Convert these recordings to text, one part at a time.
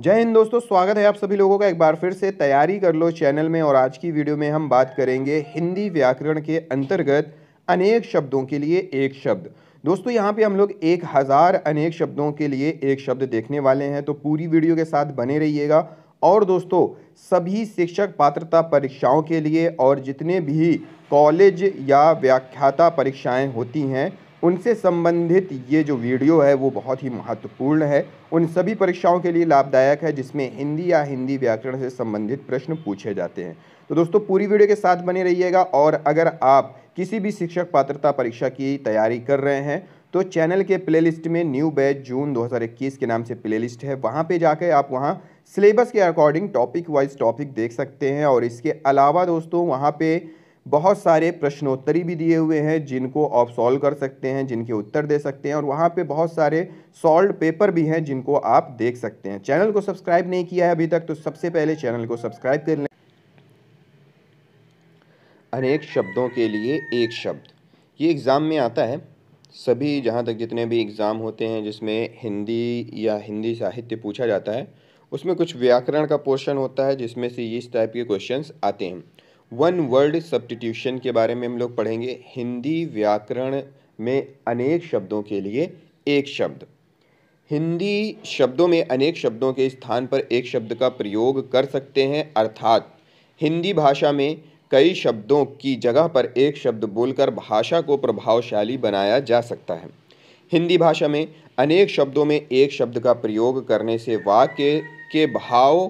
जय हिंद दोस्तों स्वागत है आप सभी लोगों का एक बार फिर से तैयारी कर लो चैनल में और आज की वीडियो में हम बात करेंगे हिंदी व्याकरण के अंतर्गत अनेक शब्दों के लिए एक शब्द दोस्तों यहाँ पे हम लोग एक हज़ार अनेक शब्दों के लिए एक शब्द देखने वाले हैं तो पूरी वीडियो के साथ बने रहिएगा और दोस्तों सभी शिक्षक पात्रता परीक्षाओं के लिए और जितने भी कॉलेज या व्याख्याता परीक्षाएँ होती हैं उनसे संबंधित ये जो वीडियो है वो बहुत ही महत्वपूर्ण है उन सभी परीक्षाओं के लिए लाभदायक है जिसमें हिंदी या हिंदी व्याकरण से संबंधित प्रश्न पूछे जाते हैं तो दोस्तों पूरी वीडियो के साथ बने रहिएगा और अगर आप किसी भी शिक्षक पात्रता परीक्षा की तैयारी कर रहे हैं तो चैनल के प्लेलिस्ट में न्यू बैच जून 2021 के नाम से प्लेलिस्ट है वहाँ पे जाकर आप वहाँ सिलेबस के अकॉर्डिंग टॉपिक वाइज टॉपिक देख सकते हैं और इसके अलावा दोस्तों वहाँ पे बहुत सारे प्रश्नोत्तरी भी दिए हुए हैं जिनको आप सॉल्व कर सकते हैं जिनके उत्तर दे सकते हैं और वहाँ पे बहुत सारे सॉल्व पेपर भी हैं जिनको आप देख सकते हैं चैनल को सब्सक्राइब नहीं किया है अभी तक तो सबसे पहले चैनल को सब्सक्राइब कर लें अनेक शब्दों के लिए एक शब्द ये एग्ज़ाम में आता है सभी जहाँ तक जितने भी एग्ज़ाम होते हैं जिसमें हिंदी या हिंदी साहित्य पूछा जाता है उसमें कुछ व्याकरण का पोर्शन होता है जिसमें से इस टाइप के क्वेश्चंस आते हैं वन वर्ड सब्टिट्यूशन के बारे में हम लोग पढ़ेंगे हिंदी व्याकरण में अनेक शब्दों के लिए एक शब्द हिंदी शब्दों में अनेक शब्दों के स्थान पर एक शब्द का प्रयोग कर सकते हैं अर्थात हिंदी भाषा में कई शब्दों की जगह पर एक शब्द बोलकर भाषा को प्रभावशाली बनाया जा सकता है हिंदी भाषा में अनेक शब्दों में एक शब्द का प्रयोग करने से वाक्य के भाव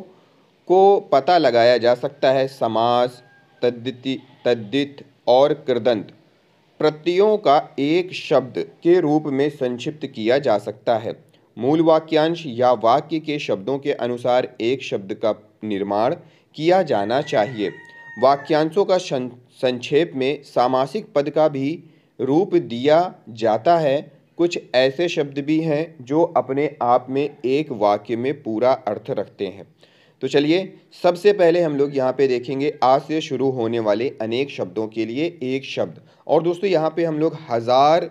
को पता लगाया जा सकता है समास तद्दिति तद्दित और कृदंत प्रत्ययों का एक शब्द के रूप में संक्षिप्त किया जा सकता है मूल वाक्यांश या वाक्य के शब्दों के अनुसार एक शब्द का निर्माण किया जाना चाहिए वाक्यांशों का संक्षेप में सामासिक पद का भी रूप दिया जाता है कुछ ऐसे शब्द भी हैं जो अपने आप में एक वाक्य में पूरा अर्थ रखते हैं तो चलिए सबसे पहले हम लोग यहाँ पे देखेंगे आज से शुरू होने वाले अनेक शब्दों के लिए एक शब्द और दोस्तों यहाँ पे हम लोग हज़ार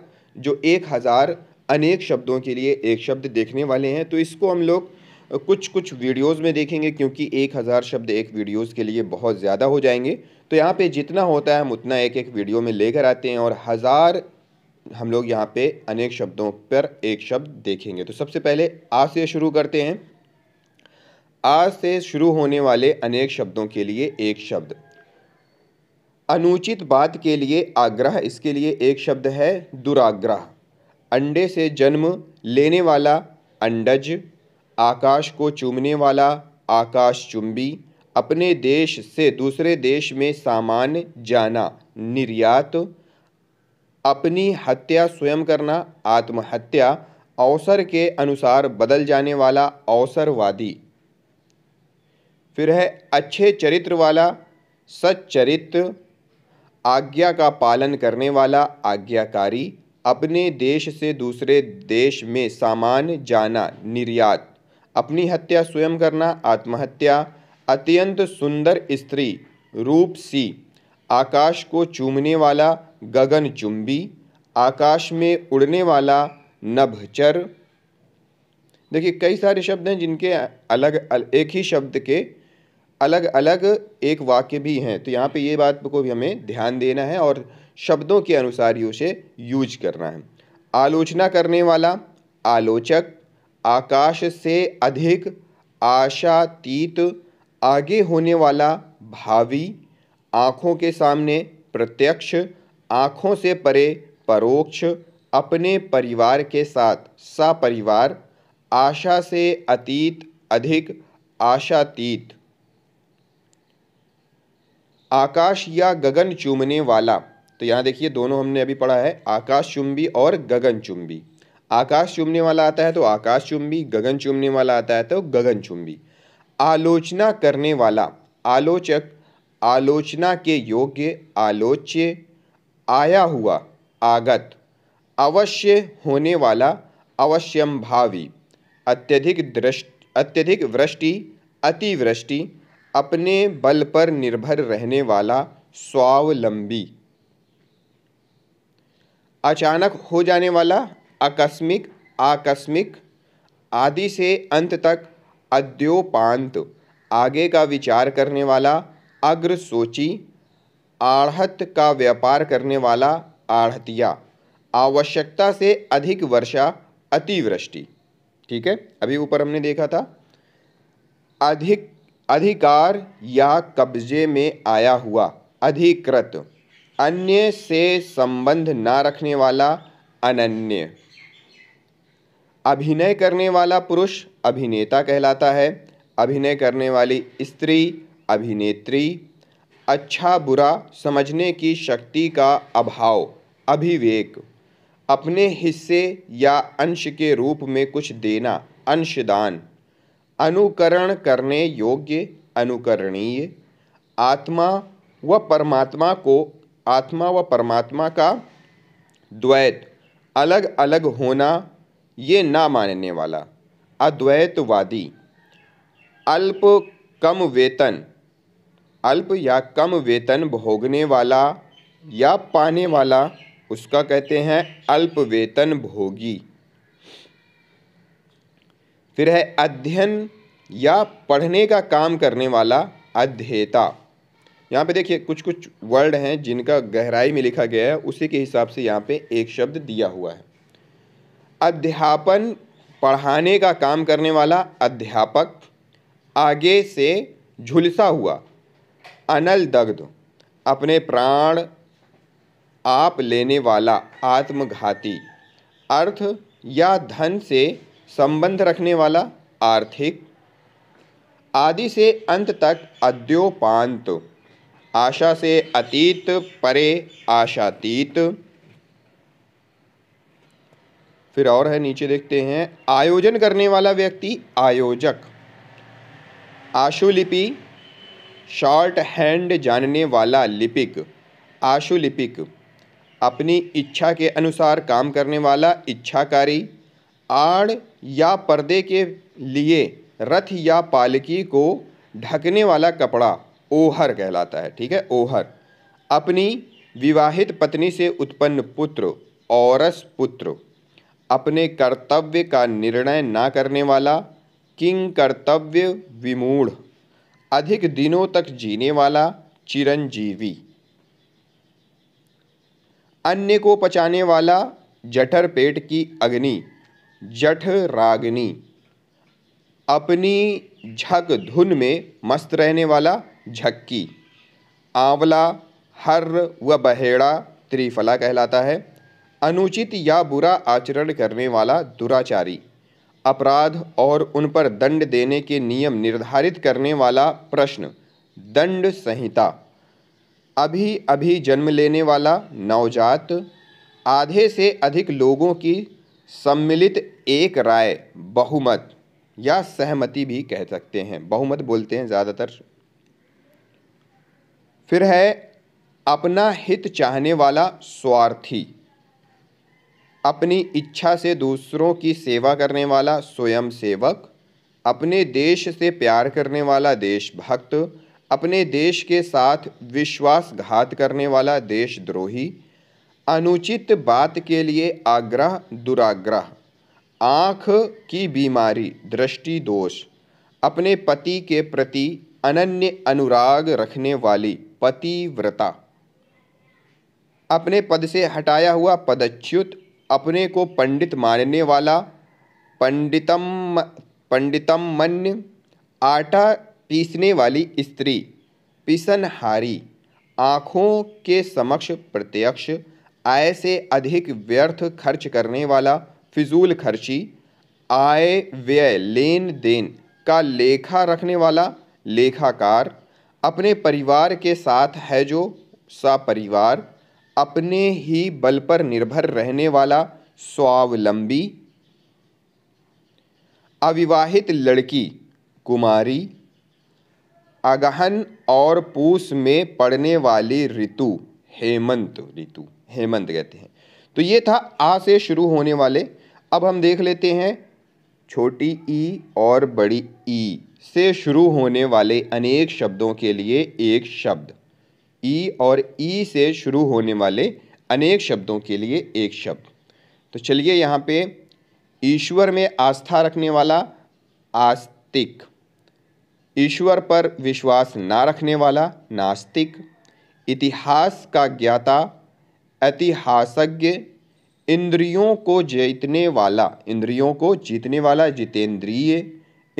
जो एक हज़ार अनेक शब्दों के लिए एक शब्द देखने वाले हैं तो इसको हम लोग कुछ कुछ वीडियोस में देखेंगे क्योंकि एक हज़ार शब्द एक वीडियोस के लिए बहुत ज़्यादा हो जाएंगे तो यहाँ पे जितना होता है हम उतना एक एक वीडियो में लेकर आते हैं और हज़ार हम लोग यहाँ पे अनेक शब्दों पर एक शब्द देखेंगे तो सबसे पहले आज से शुरू करते हैं आज से शुरू होने वाले अनेक शब्दों के लिए एक शब्द अनुचित बात के लिए आग्रह इसके लिए एक शब्द है दुराग्रह अंडे से जन्म लेने वाला अंडज आकाश को चूमने वाला आकाश चुंबी अपने देश से दूसरे देश में सामान जाना निर्यात अपनी हत्या स्वयं करना आत्महत्या अवसर के अनुसार बदल जाने वाला अवसरवादी फिर है अच्छे चरित्र वाला सच्चरित्र आज्ञा का पालन करने वाला आज्ञाकारी अपने देश से दूसरे देश में सामान जाना निर्यात अपनी हत्या स्वयं करना आत्महत्या अत्यंत सुंदर स्त्री रूप सी आकाश को चूमने वाला गगन चुंबी आकाश में उड़ने वाला नभचर देखिए कई सारे शब्द हैं जिनके अलग, अलग एक ही शब्द के अलग अलग एक वाक्य भी हैं तो यहाँ पे ये बात को भी हमें ध्यान देना है और शब्दों के अनुसार ही उसे यूज करना है आलोचना करने वाला आलोचक आकाश से अधिक आशातीत आगे होने वाला भावी आँखों के सामने प्रत्यक्ष आँखों से परे परोक्ष अपने परिवार के साथ सा परिवार आशा से अतीत अधिक आशातीत आकाश या गगन चूमने वाला तो यहाँ देखिए दोनों हमने अभी पढ़ा है आकाश चुम्बी और गगन चुम्बी आकाश चुमने वाला आता है तो आकाश चुम्बी गगन चुमने वाला आता है तो गगन चुम्बी आलोचना करने वाला आलोचक आलोचना के योग्य आलोच्य आया हुआ आगत अवश्य होने वाला अवश्यम भावी अत्यधिक दृष्ट अत्यधिक वृष्टि अतिवृष्टि अपने बल पर निर्भर रहने वाला स्वावलंबी अचानक हो जाने वाला आकस्मिक आकस्मिक आदि से अंत तक अद्योपांत आगे का विचार करने वाला अग्रसोची आढ़त का व्यापार करने वाला आढ़तिया आवश्यकता से अधिक वर्षा अतिवृष्टि ठीक है अभी ऊपर हमने देखा था अधिक अधिकार या कब्जे में आया हुआ अधिकृत अन्य से संबंध ना रखने वाला अनन्य अभिनय करने वाला पुरुष अभिनेता कहलाता है अभिनय करने वाली स्त्री अभिनेत्री अच्छा बुरा समझने की शक्ति का अभाव अभिवेक अपने हिस्से या अंश के रूप में कुछ देना अंशदान अनुकरण करने योग्य अनुकरणीय आत्मा व परमात्मा को आत्मा व परमात्मा का द्वैत अलग अलग होना ये ना मानने वाला अद्वैतवादी अल्प कम वेतन अल्प या कम वेतन भोगने वाला या पाने वाला उसका कहते हैं अल्प वेतन भोगी फिर है अध्ययन या पढ़ने का काम करने वाला अध्येता यहाँ पे देखिए कुछ कुछ वर्ड हैं जिनका गहराई में लिखा गया है उसी के हिसाब से यहाँ पे एक शब्द दिया हुआ है अध्यापन पढ़ाने का काम करने वाला अध्यापक आगे से झुलसा हुआ अनल दग्ध अपने प्राण आप लेने वाला आत्मघाती अर्थ या धन से संबंध रखने वाला आर्थिक आदि से अंत तक अद्योपांत आशा से अतीत परे आशातीत फिर और है नीचे देखते हैं आयोजन करने वाला व्यक्ति आयोजक आशुलिपि शॉर्ट हैंड जानने वाला लिपिक आशुलिपिक अपनी इच्छा के अनुसार काम करने वाला इच्छाकारी आड़ या पर्दे के लिए रथ या पालकी को ढकने वाला कपड़ा ओहर कहलाता है ठीक है ओहर अपनी विवाहित पत्नी से उत्पन्न पुत्र औरस पुत्र अपने कर्तव्य का निर्णय ना करने वाला किंग कर्तव्य विमूढ़ अधिक दिनों तक जीने वाला चिरंजीवी अन्य को पचाने वाला जठर पेट की अग्नि जठ रागिनी अपनी झक धुन में मस्त रहने वाला झक्की आंवला हर व बहेड़ा त्रिफला कहलाता है अनुचित या बुरा आचरण करने वाला दुराचारी अपराध और उन पर दंड देने के नियम निर्धारित करने वाला प्रश्न दंड संहिता अभी अभी जन्म लेने वाला नवजात आधे से अधिक लोगों की सम्मिलित एक राय बहुमत या सहमति भी कह सकते हैं बहुमत बोलते हैं ज़्यादातर फिर है अपना हित चाहने वाला स्वार्थी अपनी इच्छा से दूसरों की सेवा करने वाला स्वयं सेवक अपने देश से प्यार करने वाला देशभक्त अपने देश के साथ विश्वासघात करने वाला देशद्रोही अनुचित बात के लिए आग्रह दुराग्रह आँख की बीमारी दृष्टि दोष अपने पति के प्रति अनन्य अनुराग रखने वाली पतिव्रता अपने पद से हटाया हुआ पदच्युत अपने को पंडित मानने वाला पंडितम पंडितम मन्य आटा पीसने वाली स्त्री पिसनहारी आँखों के समक्ष प्रत्यक्ष आय से अधिक व्यर्थ खर्च करने वाला फिजूल खर्ची आय व्यय लेन देन का लेखा रखने वाला लेखाकार अपने परिवार के साथ है जो सा परिवार अपने ही बल पर निर्भर रहने वाला स्वावलंबी अविवाहित लड़की कुमारी अगहन और पूस में पड़ने वाली ऋतु हेमंत ऋतु हेमंत कहते हैं तो ये था आ से शुरू होने वाले अब हम देख लेते हैं छोटी ई और बड़ी ई से शुरू होने वाले अनेक शब्दों के लिए एक शब्द ई और ई से शुरू होने वाले अनेक शब्दों के लिए एक शब्द तो चलिए यहाँ पे ईश्वर में आस्था रखने वाला आस्तिक ईश्वर पर विश्वास ना रखने वाला नास्तिक इतिहास का ज्ञाता ऐतिहासज्ञ इंद्रियों को जीतने वाला इंद्रियों को जीतने वाला जितेंद्रिय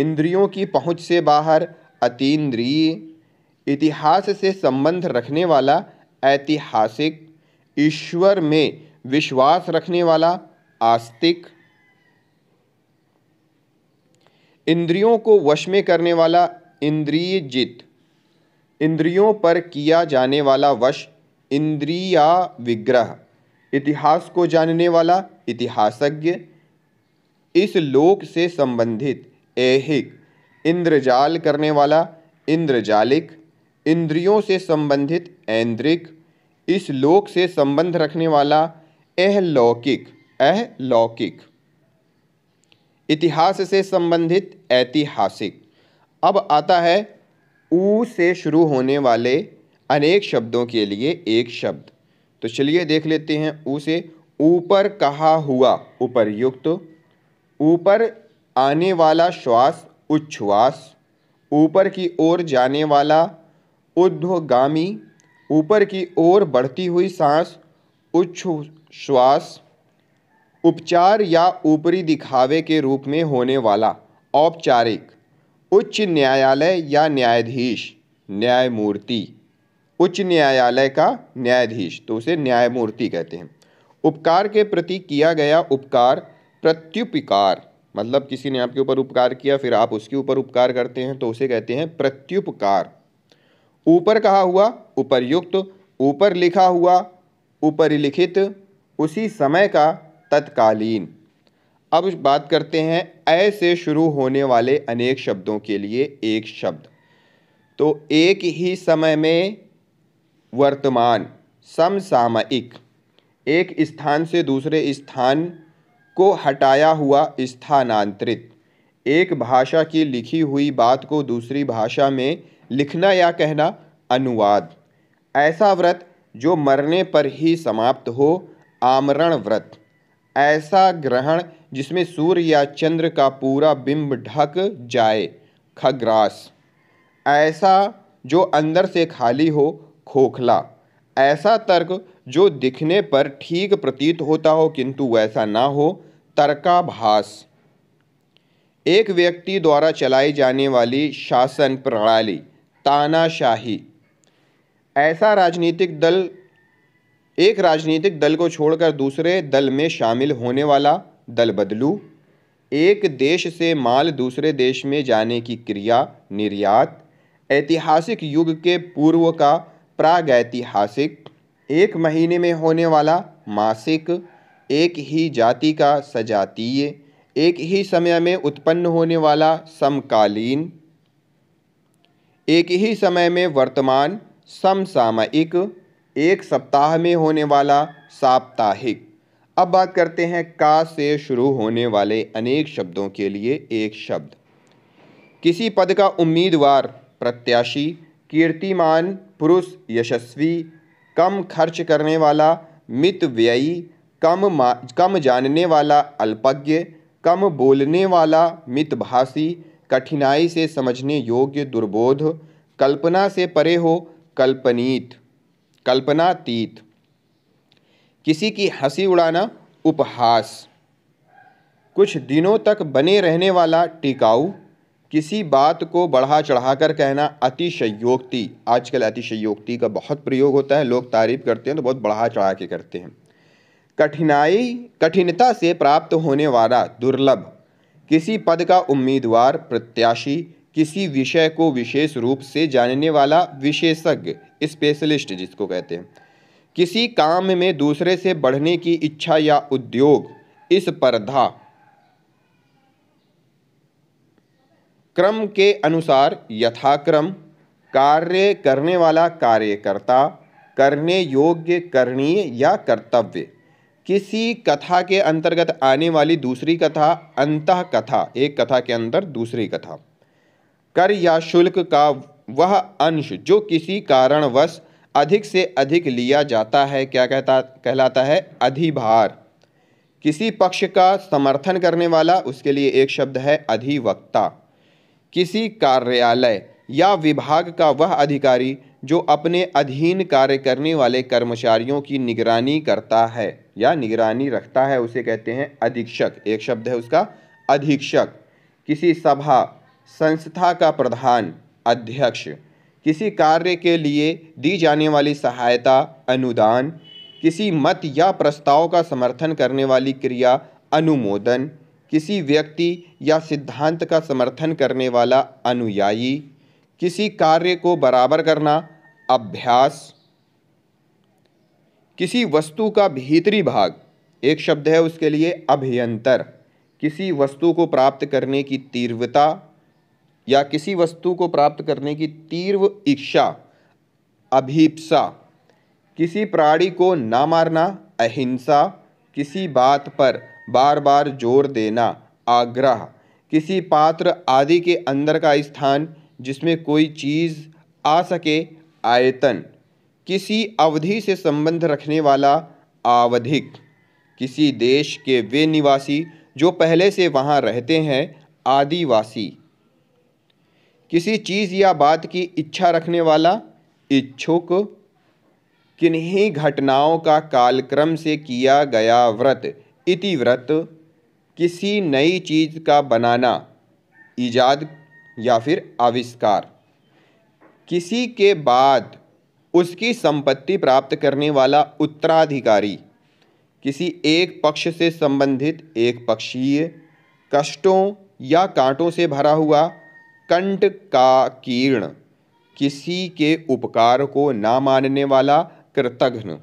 इंद्रियों की पहुंच से बाहर अतीन्द्रिय इतिहास से संबंध रखने वाला ऐतिहासिक ईश्वर में विश्वास रखने वाला आस्तिक इंद्रियों को वश में करने वाला इंद्रिय जित इंद्रियों पर किया जाने वाला वश इंद्रिया विग्रह इतिहास को जानने वाला इतिहासज्ञ इस लोक से संबंधित ऐहिक इंद्रजाल करने वाला इंद्रजालिक इंद्रियों से संबंधित ऐन्द्रिक इस लोक से संबंध रखने वाला एहलौकिक अहलौकिक इतिहास से संबंधित ऐतिहासिक अब आता है ऊ से शुरू होने वाले अनेक शब्दों के लिए एक शब्द तो चलिए देख लेते हैं उसे ऊपर कहा हुआ ऊपर युक्त ऊपर आने वाला श्वास उच्छ्वास ऊपर की ओर जाने वाला उद्धगामी ऊपर की ओर बढ़ती हुई सांस उच्छ्वास श्वास उपचार या ऊपरी दिखावे के रूप में होने वाला औपचारिक उच्च न्यायालय या न्यायाधीश न्यायमूर्ति उच्च न्यायालय का न्यायाधीश तो उसे न्यायमूर्ति कहते हैं उपकार के प्रति किया गया उपकार प्रत्युपकार मतलब किसी ने आपके ऊपर उपकार किया फिर आप उसके ऊपर उपकार करते हैं तो उसे कहते हैं प्रत्युपकार ऊपर कहा हुआ उपरयुक्त ऊपर लिखा हुआ उपरिलिखित उसी समय का तत्कालीन अब बात करते हैं ऐसे शुरू होने वाले अनेक शब्दों के लिए एक शब्द तो एक ही समय में वर्तमान समसामयिक एक स्थान से दूसरे स्थान को हटाया हुआ स्थानांतरित एक भाषा की लिखी हुई बात को दूसरी भाषा में लिखना या कहना अनुवाद ऐसा व्रत जो मरने पर ही समाप्त हो आमरण व्रत ऐसा ग्रहण जिसमें सूर्य या चंद्र का पूरा बिंब ढक जाए खग्रास ऐसा जो अंदर से खाली हो खोखला ऐसा तर्क जो दिखने पर ठीक प्रतीत होता हो किंतु वैसा ना हो तर्काभास एक व्यक्ति द्वारा चलाई जाने वाली शासन प्रणाली तानाशाही ऐसा राजनीतिक दल एक राजनीतिक दल को छोड़कर दूसरे दल में शामिल होने वाला दल बदलू एक देश से माल दूसरे देश में जाने की क्रिया निर्यात ऐतिहासिक युग के पूर्व का प्रागैतिहासिक एक महीने में होने वाला मासिक एक ही जाति का सजातीय एक ही समय में उत्पन्न होने वाला समकालीन एक ही समय में वर्तमान समसामयिक एक सप्ताह में होने वाला साप्ताहिक अब बात करते हैं का से शुरू होने वाले अनेक शब्दों के लिए एक शब्द किसी पद का उम्मीदवार प्रत्याशी कीर्तिमान पुरुष यशस्वी कम खर्च करने वाला मित व्ययी कम कम जानने वाला अल्पज्ञ कम बोलने वाला मितभाषी कठिनाई से समझने योग्य दुर्बोध कल्पना से परे हो कल्पनीत कल्पनातीत किसी की हंसी उड़ाना उपहास कुछ दिनों तक बने रहने वाला टिकाऊ किसी बात को बढ़ा चढ़ाकर कहना अतिशयोक्ति आजकल अतिशयोक्ति का बहुत प्रयोग होता है लोग तारीफ करते हैं तो बहुत बढ़ा चढ़ा के करते हैं कठिनाई कठिनता से प्राप्त होने वाला दुर्लभ किसी पद का उम्मीदवार प्रत्याशी किसी विषय को विशेष रूप से जानने वाला विशेषज्ञ स्पेशलिस्ट जिसको कहते हैं किसी काम में दूसरे से बढ़ने की इच्छा या उद्योग इस पर्धा क्रम के अनुसार यथाक्रम कार्य करने वाला कार्यकर्ता करने योग्य करणीय या कर्तव्य किसी कथा के अंतर्गत आने वाली दूसरी कथा अंत कथा एक कथा के अंदर दूसरी कथा कर या शुल्क का वह अंश जो किसी कारणवश अधिक से अधिक लिया जाता है क्या कहता कहलाता है अधिभार किसी पक्ष का समर्थन करने वाला उसके लिए एक शब्द है अधिवक्ता किसी कार्यालय या विभाग का वह अधिकारी जो अपने अधीन कार्य करने वाले कर्मचारियों की निगरानी करता है या निगरानी रखता है उसे कहते हैं अधीक्षक एक शब्द है उसका अधीक्षक किसी सभा संस्था का प्रधान अध्यक्ष किसी कार्य के लिए दी जाने वाली सहायता अनुदान किसी मत या प्रस्ताव का समर्थन करने वाली क्रिया अनुमोदन किसी व्यक्ति या सिद्धांत का समर्थन करने वाला अनुयायी किसी कार्य को बराबर करना अभ्यास किसी वस्तु का भीतरी भाग एक शब्द है उसके लिए अभियंतर किसी वस्तु को प्राप्त करने की तीव्रता या किसी वस्तु को प्राप्त करने की तीव्र इच्छा अभिप्सा किसी प्राणी को ना मारना अहिंसा किसी बात पर बार बार जोर देना आग्रह किसी पात्र आदि के अंदर का स्थान जिसमें कोई चीज़ आ सके आयतन किसी अवधि से संबंध रखने वाला आवधिक किसी देश के वे निवासी जो पहले से वहाँ रहते हैं आदिवासी किसी चीज़ या बात की इच्छा रखने वाला इच्छुक किन्हीं घटनाओं का कालक्रम से किया गया व्रत इति व्रत किसी नई चीज़ का बनाना ईजाद या फिर आविष्कार किसी के बाद उसकी संपत्ति प्राप्त करने वाला उत्तराधिकारी किसी एक पक्ष से संबंधित एक पक्षीय कष्टों या कांटों से भरा हुआ कंट का कीर्ण किसी के उपकार को ना मानने वाला कृतघ्न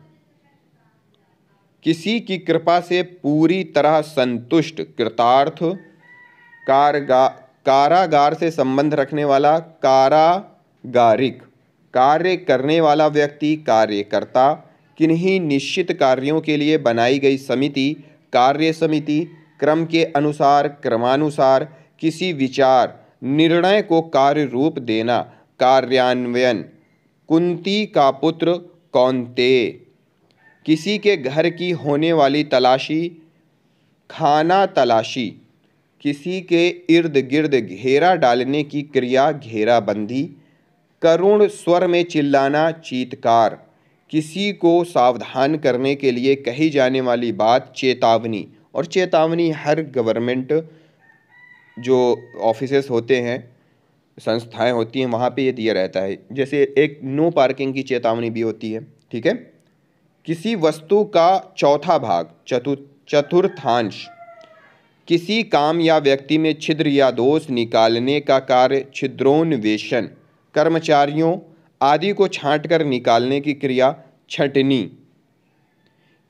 किसी की कृपा से पूरी तरह संतुष्ट कृतार्थ कारगा कारागार से संबंध रखने वाला कारागारिक कार्य करने वाला व्यक्ति कार्यकर्ता किन्हीं निश्चित कार्यों के लिए बनाई गई समिति कार्य समिति क्रम के अनुसार क्रमानुसार किसी विचार निर्णय को कार्य रूप देना कार्यान्वयन कुंती का पुत्र कौनते किसी के घर की होने वाली तलाशी खाना तलाशी किसी के इर्द गिर्द घेरा डालने की क्रिया घेराबंदी करुण स्वर में चिल्लाना चीतकार किसी को सावधान करने के लिए कही जाने वाली बात चेतावनी और चेतावनी हर गवर्नमेंट जो ऑफिसेस होते हैं संस्थाएं होती हैं वहाँ पे ये दिया रहता है जैसे एक नो पार्किंग की चेतावनी भी होती है ठीक है किसी वस्तु का चौथा भाग चतु चतुर्थांश किसी काम या व्यक्ति में छिद्र या दोष निकालने का कार्य छिद्रोन्वेषण कर्मचारियों आदि को छांटकर निकालने की क्रिया छटनी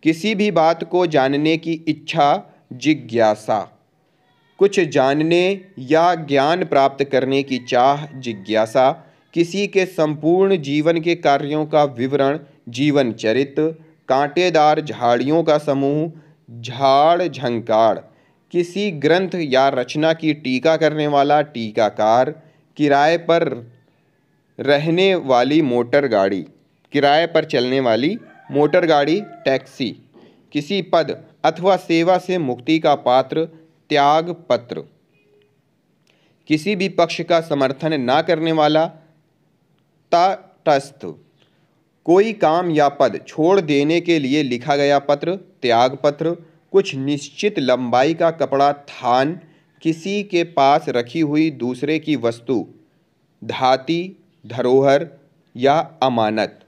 किसी भी बात को जानने की इच्छा जिज्ञासा कुछ जानने या ज्ञान प्राप्त करने की चाह जिज्ञासा किसी के संपूर्ण जीवन के कार्यों का विवरण जीवन चरित कांटेदार झाड़ियों का समूह झाड़ झंकार किसी ग्रंथ या रचना की टीका करने वाला टीकाकार किराए पर रहने वाली मोटर गाड़ी किराए पर चलने वाली मोटर गाड़ी टैक्सी किसी पद अथवा सेवा से मुक्ति का पात्र त्याग पत्र किसी भी पक्ष का समर्थन ना करने वाला तटस्थ कोई काम या पद छोड़ देने के लिए लिखा गया पत्र त्याग पत्र कुछ निश्चित लंबाई का कपड़ा थान किसी के पास रखी हुई दूसरे की वस्तु धाती धरोहर या अमानत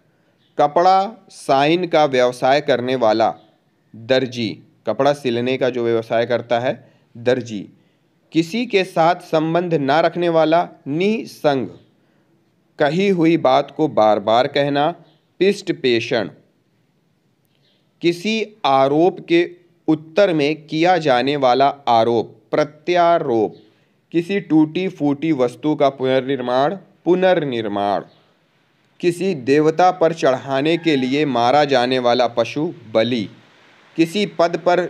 कपड़ा साइन का व्यवसाय करने वाला दर्जी कपड़ा सिलने का जो व्यवसाय करता है दर्जी किसी के साथ संबंध ना रखने वाला निसंग कही हुई बात को बार बार कहना पिस्ट पेषण किसी आरोप के उत्तर में किया जाने वाला आरोप प्रत्यारोप किसी टूटी फूटी वस्तु का पुनर्निर्माण पुनर्निर्माण किसी देवता पर चढ़ाने के लिए मारा जाने वाला पशु बलि किसी पद पर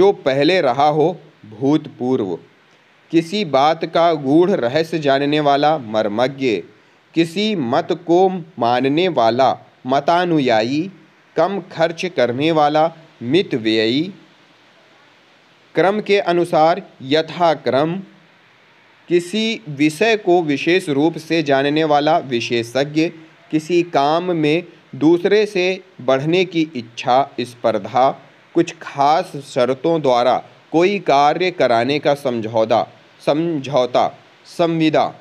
जो पहले रहा हो भूतपूर्व किसी बात का गूढ़ रहस्य जानने वाला मर्मज्ञ किसी मत को मानने वाला मतानुयायी कम खर्च करने वाला मित व्ययी क्रम के अनुसार यथाक्रम किसी विषय को विशेष रूप से जानने वाला विशेषज्ञ किसी काम में दूसरे से बढ़ने की इच्छा स्पर्धा कुछ खास शर्तों द्वारा कोई कार्य कराने का समझौता समझौता संविदा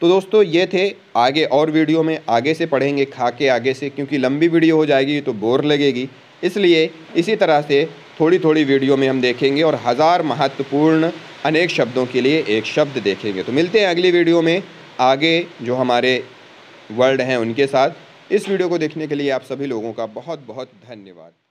तो दोस्तों ये थे आगे और वीडियो में आगे से पढ़ेंगे खा के आगे से क्योंकि लंबी वीडियो हो जाएगी तो बोर लगेगी इसलिए इसी तरह से थोड़ी थोड़ी वीडियो में हम देखेंगे और हज़ार महत्वपूर्ण अनेक शब्दों के लिए एक शब्द देखेंगे तो मिलते हैं अगली वीडियो में आगे जो हमारे वर्ड हैं उनके साथ इस वीडियो को देखने के लिए आप सभी लोगों का बहुत बहुत धन्यवाद